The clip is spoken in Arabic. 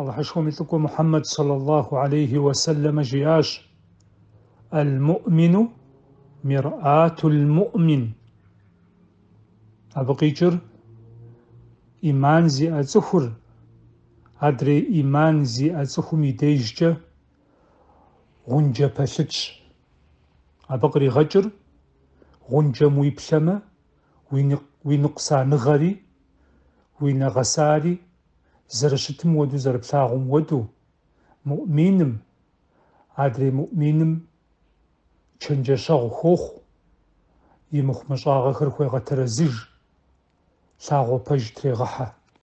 Allah šumi محمد صلى الله عليه وسلم جياش المؤمن مرآة المؤمن أبقي جر إيمان زي أزخر أدري إيمان زي أتسخمي ديججة غنجة بسج أبقري غجر غنجة مويبشمة وينقصى نغري وينغساري зэрыщытым уэду, зэрыплъагъум уэду, муӏминым, адрей муӏминым чэнджэщэгъу хохъу, и мыхъумыщӏагъэхэр хуегъэтэрэзыж, лъагъуэ пэж трегъэхьэ.